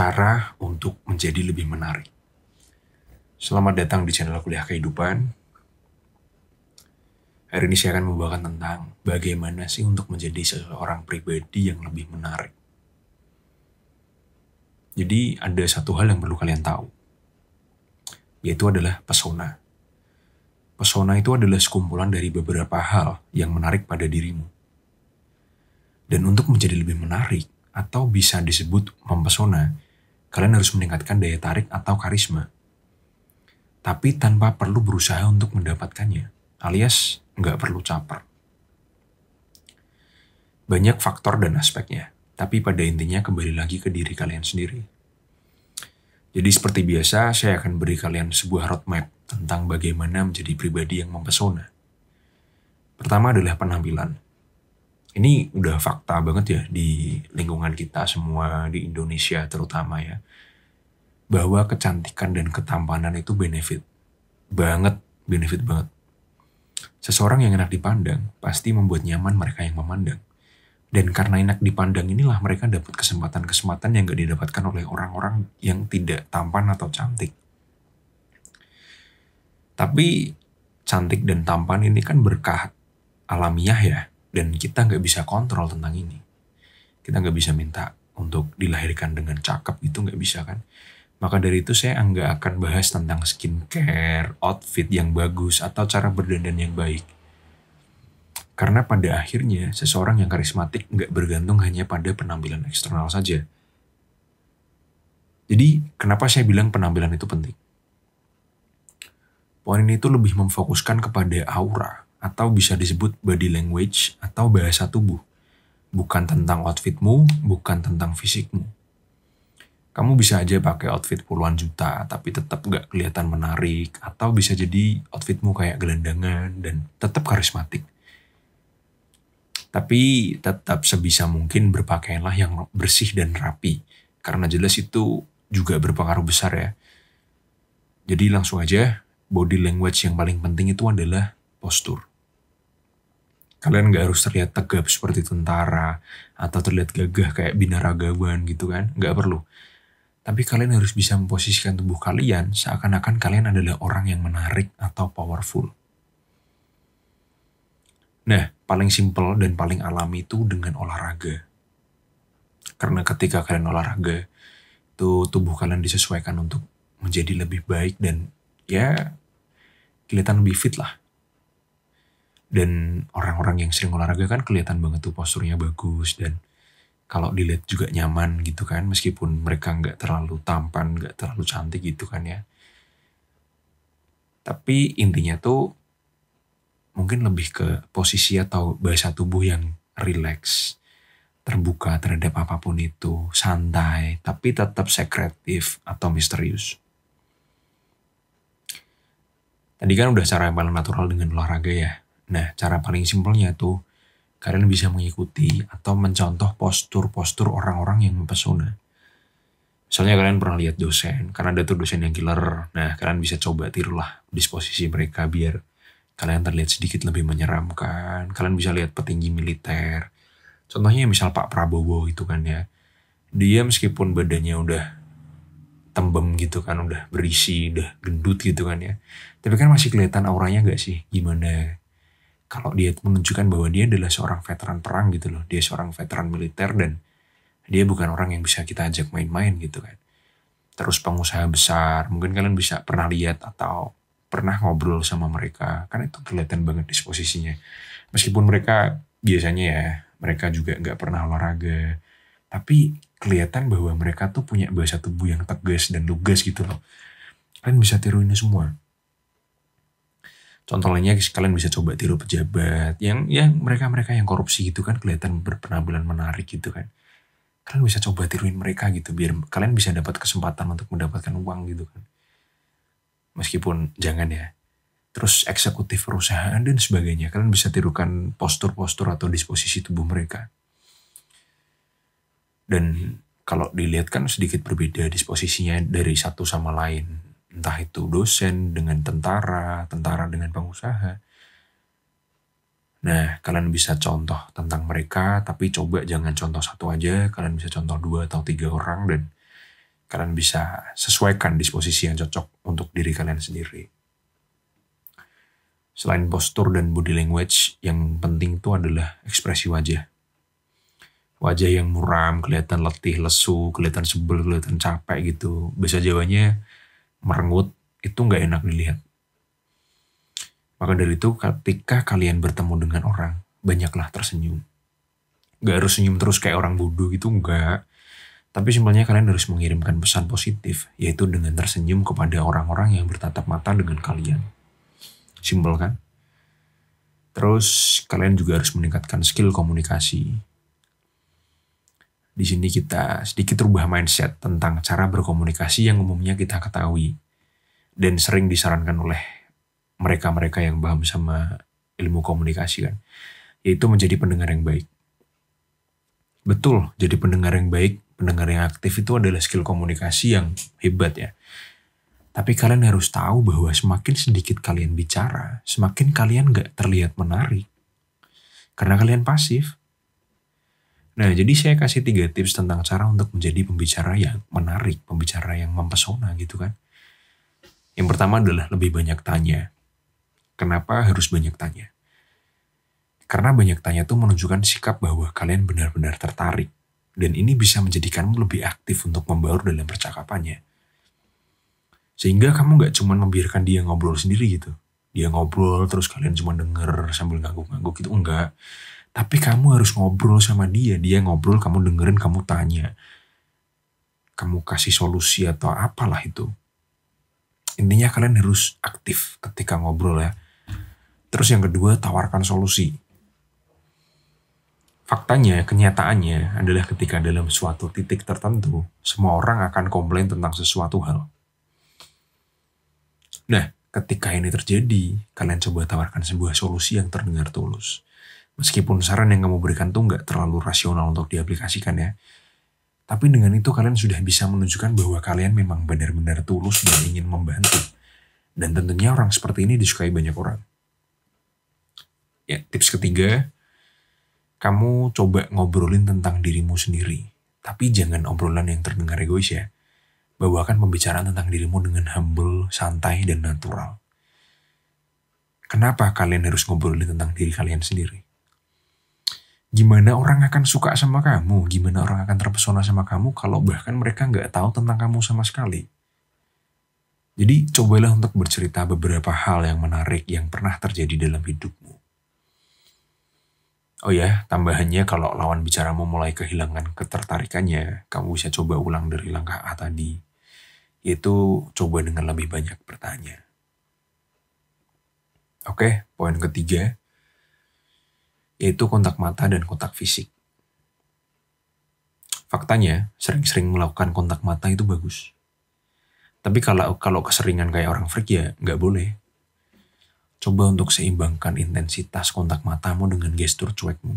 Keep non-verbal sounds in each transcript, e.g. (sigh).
cara untuk menjadi lebih menarik. Selamat datang di channel Kuliah Kehidupan. Hari ini saya akan membawakan tentang bagaimana sih untuk menjadi seseorang pribadi yang lebih menarik. Jadi ada satu hal yang perlu kalian tahu, yaitu adalah pesona. Pesona itu adalah sekumpulan dari beberapa hal yang menarik pada dirimu. Dan untuk menjadi lebih menarik, atau bisa disebut mempesona, Kalian harus meningkatkan daya tarik atau karisma. Tapi tanpa perlu berusaha untuk mendapatkannya, alias nggak perlu caper. Banyak faktor dan aspeknya, tapi pada intinya kembali lagi ke diri kalian sendiri. Jadi seperti biasa, saya akan beri kalian sebuah roadmap tentang bagaimana menjadi pribadi yang mempesona. Pertama adalah penampilan ini udah fakta banget ya di lingkungan kita semua di Indonesia terutama ya bahwa kecantikan dan ketampanan itu benefit banget benefit banget seseorang yang enak dipandang pasti membuat nyaman mereka yang memandang dan karena enak dipandang inilah mereka dapat kesempatan-kesempatan yang gak didapatkan oleh orang-orang yang tidak tampan atau cantik tapi cantik dan tampan ini kan berkah alamiah ya dan kita nggak bisa kontrol tentang ini kita nggak bisa minta untuk dilahirkan dengan cakep itu nggak bisa kan maka dari itu saya nggak akan bahas tentang skincare, outfit yang bagus, atau cara berdandan yang baik. Karena pada akhirnya seseorang yang karismatik nggak bergantung hanya pada penampilan eksternal saja. Jadi kenapa saya bilang penampilan itu penting? Poin ini itu lebih memfokuskan kepada aura, atau bisa disebut body language atau bahasa tubuh. Bukan tentang outfitmu, bukan tentang fisikmu. Kamu bisa aja pakai outfit puluhan juta, tapi tetap gak kelihatan menarik, atau bisa jadi outfitmu kayak gelandangan dan tetap karismatik. Tapi tetap sebisa mungkin berpakaianlah yang bersih dan rapi, karena jelas itu juga berpengaruh besar ya. Jadi langsung aja, body language yang paling penting itu adalah postur. Kalian nggak harus terlihat tegap seperti tentara atau terlihat gagah kayak binaragawan gitu kan, nggak perlu. Tapi kalian harus bisa memposisikan tubuh kalian seakan-akan kalian adalah orang yang menarik atau powerful. Nah, paling simple dan paling alami itu dengan olahraga. Karena ketika kalian olahraga, itu tubuh kalian disesuaikan untuk menjadi lebih baik dan ya kelihatan lebih fit lah dan orang-orang yang sering olahraga kan kelihatan banget tuh posturnya bagus dan kalau dilihat juga nyaman gitu kan meskipun mereka nggak terlalu tampan nggak terlalu cantik gitu kan ya tapi intinya tuh mungkin lebih ke posisi atau bahasa tubuh yang relax terbuka terhadap apapun itu santai tapi tetap sekretif atau misterius tadi kan udah cara yang paling natural dengan olahraga ya Nah, cara paling simpelnya tuh kalian bisa mengikuti atau mencontoh postur-postur orang-orang yang mempesona. Misalnya kalian pernah lihat dosen, karena ada tuh dosen yang killer. Nah, kalian bisa coba tirulah disposisi mereka biar kalian terlihat sedikit lebih menyeramkan. Kalian bisa lihat petinggi militer. Contohnya misal Pak Prabowo gitu kan ya. Dia meskipun badannya udah tembem gitu kan, udah berisi, udah gendut gitu kan ya. Tapi kan masih kelihatan auranya gak sih? Gimana kalau dia menunjukkan bahwa dia adalah seorang veteran perang gitu loh. Dia seorang veteran militer dan dia bukan orang yang bisa kita ajak main-main gitu kan. Terus pengusaha besar, mungkin kalian bisa pernah lihat atau pernah ngobrol sama mereka. Karena itu kelihatan banget disposisinya. Meskipun mereka biasanya ya, mereka juga nggak pernah olahraga. Tapi kelihatan bahwa mereka tuh punya bahasa tubuh yang tegas dan lugas gitu loh. Kalian bisa tiru ini semua. Contoh lainnya kalian bisa coba tiru pejabat yang yang mereka-mereka yang korupsi gitu kan kelihatan berpenampilan menarik gitu kan. Kalian bisa coba tiruin mereka gitu biar kalian bisa dapat kesempatan untuk mendapatkan uang gitu kan. Meskipun jangan ya. Terus eksekutif perusahaan dan sebagainya kalian bisa tirukan postur-postur atau disposisi tubuh mereka. Dan kalau dilihat kan sedikit berbeda disposisinya dari satu sama lain entah itu dosen dengan tentara, tentara dengan pengusaha. Nah, kalian bisa contoh tentang mereka, tapi coba jangan contoh satu aja, kalian bisa contoh dua atau tiga orang, dan kalian bisa sesuaikan disposisi yang cocok untuk diri kalian sendiri. Selain postur dan body language, yang penting itu adalah ekspresi wajah. Wajah yang muram, kelihatan letih, lesu, kelihatan sebel, kelihatan capek gitu. Bisa Jawanya, merenggut itu nggak enak dilihat. Maka dari itu ketika kalian bertemu dengan orang, banyaklah tersenyum. Gak harus senyum terus kayak orang bodoh gitu, enggak. Tapi simpelnya kalian harus mengirimkan pesan positif, yaitu dengan tersenyum kepada orang-orang yang bertatap mata dengan kalian. Simpel kan? Terus kalian juga harus meningkatkan skill komunikasi. Di sini kita sedikit rubah mindset tentang cara berkomunikasi yang umumnya kita ketahui dan sering disarankan oleh mereka-mereka yang paham sama ilmu komunikasi kan, yaitu menjadi pendengar yang baik. Betul, jadi pendengar yang baik, pendengar yang aktif itu adalah skill komunikasi yang hebat ya. Tapi kalian harus tahu bahwa semakin sedikit kalian bicara, semakin kalian gak terlihat menarik. Karena kalian pasif, Nah, jadi saya kasih tiga tips tentang cara untuk menjadi pembicara yang menarik, pembicara yang mempesona gitu kan. Yang pertama adalah lebih banyak tanya. Kenapa harus banyak tanya? Karena banyak tanya itu menunjukkan sikap bahwa kalian benar-benar tertarik. Dan ini bisa menjadikanmu lebih aktif untuk membaur dalam percakapannya. Sehingga kamu gak cuma membiarkan dia ngobrol sendiri gitu. Dia ngobrol terus kalian cuma denger sambil ngangguk-ngangguk gitu. Enggak tapi kamu harus ngobrol sama dia. Dia ngobrol, kamu dengerin, kamu tanya. Kamu kasih solusi atau apalah itu. Intinya kalian harus aktif ketika ngobrol ya. Terus yang kedua, tawarkan solusi. Faktanya, kenyataannya adalah ketika dalam suatu titik tertentu, semua orang akan komplain tentang sesuatu hal. Nah, ketika ini terjadi, kalian coba tawarkan sebuah solusi yang terdengar tulus. Meskipun saran yang kamu berikan tuh nggak terlalu rasional untuk diaplikasikan ya. Tapi dengan itu kalian sudah bisa menunjukkan bahwa kalian memang benar-benar tulus dan ingin membantu. Dan tentunya orang seperti ini disukai banyak orang. Ya, tips ketiga, kamu coba ngobrolin tentang dirimu sendiri. Tapi jangan obrolan yang terdengar egois ya. Bawakan pembicaraan tentang dirimu dengan humble, santai, dan natural. Kenapa kalian harus ngobrolin tentang diri kalian sendiri? gimana orang akan suka sama kamu, gimana orang akan terpesona sama kamu kalau bahkan mereka nggak tahu tentang kamu sama sekali. Jadi cobalah untuk bercerita beberapa hal yang menarik yang pernah terjadi dalam hidupmu. Oh ya, tambahannya kalau lawan bicaramu mulai kehilangan ketertarikannya, kamu bisa coba ulang dari langkah A tadi, yaitu coba dengan lebih banyak bertanya. Oke, poin ketiga, yaitu kontak mata dan kontak fisik. Faktanya, sering-sering melakukan kontak mata itu bagus. Tapi kalau kalau keseringan kayak orang freak ya nggak boleh. Coba untuk seimbangkan intensitas kontak matamu dengan gestur cuekmu.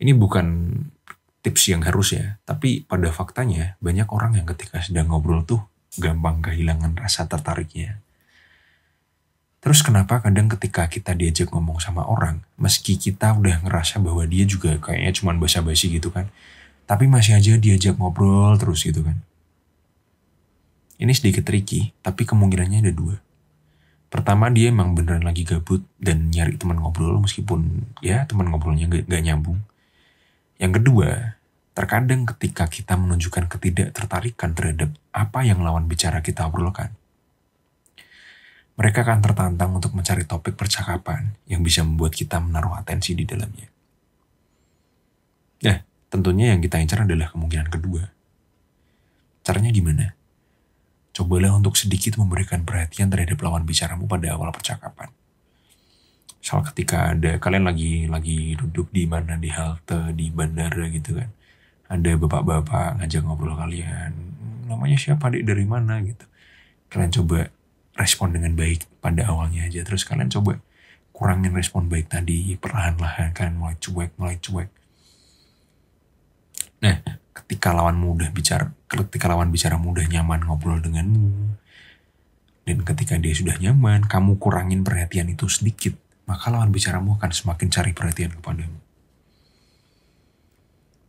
Ini bukan tips yang harus ya, tapi pada faktanya banyak orang yang ketika sedang ngobrol tuh gampang kehilangan rasa tertariknya Terus kenapa kadang ketika kita diajak ngomong sama orang, meski kita udah ngerasa bahwa dia juga kayaknya cuman basa-basi gitu kan, tapi masih aja diajak ngobrol terus gitu kan. Ini sedikit tricky, tapi kemungkinannya ada dua. Pertama dia emang beneran lagi gabut dan nyari teman ngobrol meskipun ya teman ngobrolnya gak, gak nyambung. Yang kedua, terkadang ketika kita menunjukkan ketidak tertarikan terhadap apa yang lawan bicara kita obrolkan, mereka akan tertantang untuk mencari topik percakapan yang bisa membuat kita menaruh atensi di dalamnya. Nah, tentunya yang kita incar adalah kemungkinan kedua. Caranya gimana? Cobalah untuk sedikit memberikan perhatian terhadap lawan bicaramu pada awal percakapan. Misal ketika ada kalian lagi lagi duduk di mana di halte di bandara gitu kan, ada bapak-bapak ngajak ngobrol kalian, namanya siapa dek dari mana gitu. Kalian coba respon dengan baik pada awalnya aja. Terus kalian coba kurangin respon baik tadi perlahan-lahan kalian mulai cuek, mulai cuek. Nah, ketika lawan mudah bicara, ketika lawan bicara mudah nyaman ngobrol denganmu, dan ketika dia sudah nyaman, kamu kurangin perhatian itu sedikit, maka lawan bicaramu akan semakin cari perhatian kepadamu.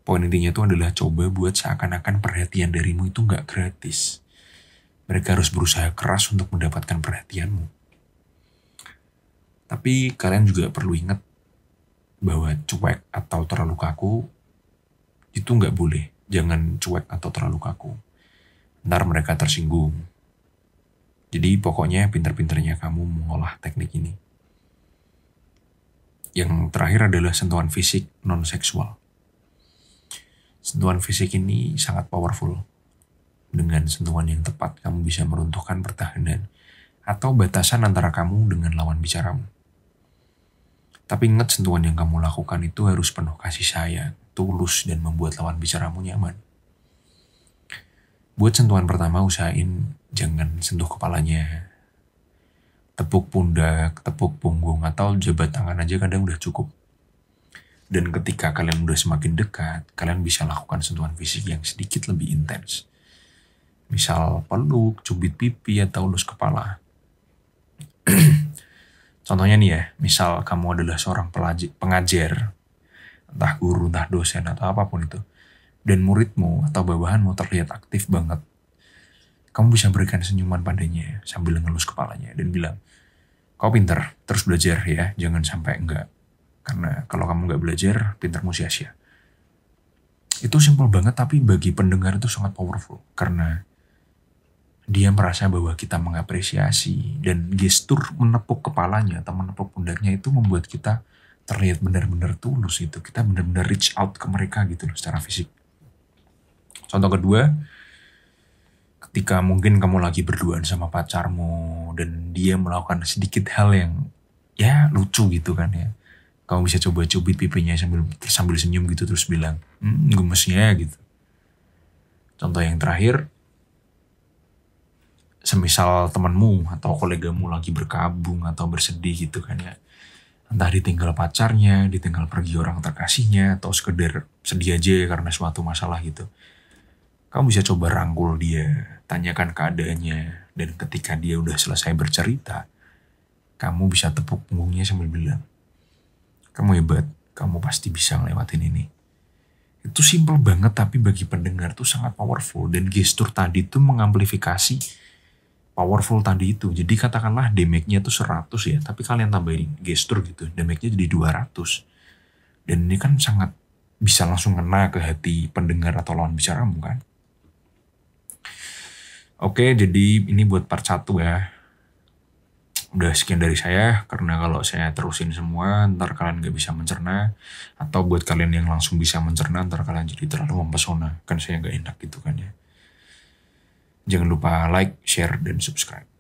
Poin intinya itu adalah coba buat seakan-akan perhatian darimu itu nggak gratis. Mereka harus berusaha keras untuk mendapatkan perhatianmu. Tapi kalian juga perlu ingat bahwa cuek atau terlalu kaku itu nggak boleh. Jangan cuek atau terlalu kaku. Ntar mereka tersinggung. Jadi pokoknya pinter-pinternya kamu mengolah teknik ini. Yang terakhir adalah sentuhan fisik non-seksual. Sentuhan fisik ini sangat powerful dengan sentuhan yang tepat kamu bisa meruntuhkan pertahanan atau batasan antara kamu dengan lawan bicaramu. Tapi ingat sentuhan yang kamu lakukan itu harus penuh kasih sayang, tulus, dan membuat lawan bicaramu nyaman. Buat sentuhan pertama usahain jangan sentuh kepalanya. Tepuk pundak, tepuk punggung, atau jabat tangan aja kadang udah cukup. Dan ketika kalian udah semakin dekat, kalian bisa lakukan sentuhan fisik yang sedikit lebih intens Misal peluk, cubit pipi, atau lus kepala. (clears throat) Contohnya nih ya, misal kamu adalah seorang pengajar, entah guru, entah dosen, atau apapun itu, dan muridmu atau bawahanmu terlihat aktif banget, kamu bisa berikan senyuman padanya sambil ngelus kepalanya dan bilang, kau pinter, terus belajar ya, jangan sampai enggak. Karena kalau kamu enggak belajar, pintermu sia-sia. Itu simpel banget tapi bagi pendengar itu sangat powerful. Karena dia merasa bahwa kita mengapresiasi dan gestur menepuk kepalanya atau menepuk pundaknya itu membuat kita terlihat benar-benar tulus itu kita benar-benar reach out ke mereka gitu loh secara fisik contoh kedua ketika mungkin kamu lagi berduaan sama pacarmu dan dia melakukan sedikit hal yang ya lucu gitu kan ya kamu bisa coba cubit pipinya sambil sambil senyum gitu terus bilang hmm, gemesnya gitu contoh yang terakhir semisal temanmu atau kolegamu lagi berkabung atau bersedih gitu kan ya entah ditinggal pacarnya, ditinggal pergi orang terkasihnya, atau sekedar sedih aja karena suatu masalah gitu. Kamu bisa coba rangkul dia, tanyakan keadaannya, dan ketika dia udah selesai bercerita, kamu bisa tepuk punggungnya sambil bilang, kamu hebat, kamu pasti bisa ngelewatin ini. Itu simple banget tapi bagi pendengar tuh sangat powerful dan gestur tadi tuh mengamplifikasi powerful tadi itu. Jadi katakanlah damage-nya itu 100 ya, tapi kalian tambahin gestur gitu, damage-nya jadi 200. Dan ini kan sangat bisa langsung kena ke hati pendengar atau lawan bicaramu kan. Oke, jadi ini buat part 1 ya. Udah sekian dari saya, karena kalau saya terusin semua, ntar kalian gak bisa mencerna. Atau buat kalian yang langsung bisa mencerna, ntar kalian jadi terlalu mempesona. Kan saya gak enak gitu kan ya. Jangan lupa like, share, dan subscribe.